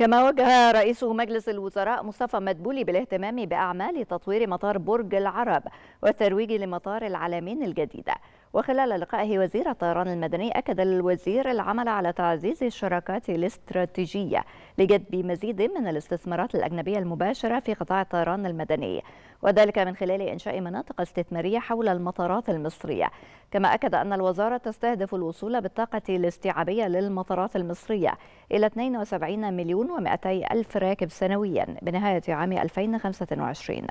كما وجه رئيس مجلس الوزراء مصطفى مدبولي بالاهتمام بأعمال تطوير مطار برج العرب والترويج لمطار العلمين الجديدة وخلال لقائه وزير الطيران المدني أكد الوزير العمل على تعزيز الشراكات الاستراتيجية لجذب مزيد من الاستثمارات الأجنبية المباشرة في قطاع الطيران المدني وذلك من خلال إنشاء مناطق استثمارية حول المطارات المصرية كما أكد أن الوزارة تستهدف الوصول بالطاقة الاستيعابية للمطارات المصرية إلى 72 مليون و200 ألف راكب سنويا بنهاية عام 2025